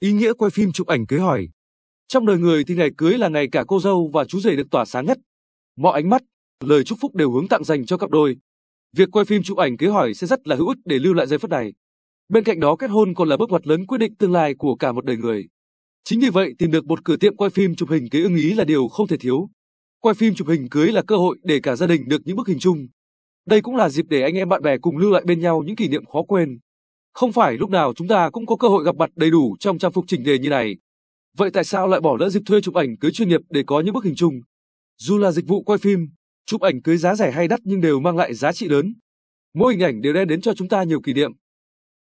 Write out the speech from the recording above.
Ý nghĩa quay phim chụp ảnh cưới hỏi. Trong đời người thì ngày cưới là ngày cả cô dâu và chú rể được tỏa sáng nhất. Mọi ánh mắt, lời chúc phúc đều hướng tặng dành cho cặp đôi. Việc quay phim chụp ảnh cưới hỏi sẽ rất là hữu ích để lưu lại giây phút này. Bên cạnh đó kết hôn còn là bước ngoặt lớn quyết định tương lai của cả một đời người. Chính vì vậy tìm được một cửa tiệm quay phim chụp hình cưới ưng ý là điều không thể thiếu. Quay phim chụp hình cưới là cơ hội để cả gia đình được những bức hình chung. Đây cũng là dịp để anh em bạn bè cùng lưu lại bên nhau những kỷ niệm khó quên. Không phải lúc nào chúng ta cũng có cơ hội gặp mặt đầy đủ trong trang phục chỉnh đề như này. Vậy tại sao lại bỏ lỡ dịp thuê chụp ảnh cưới chuyên nghiệp để có những bức hình chung? Dù là dịch vụ quay phim, chụp ảnh cưới giá rẻ hay đắt nhưng đều mang lại giá trị lớn. Mỗi hình ảnh đều đem đến cho chúng ta nhiều kỷ niệm.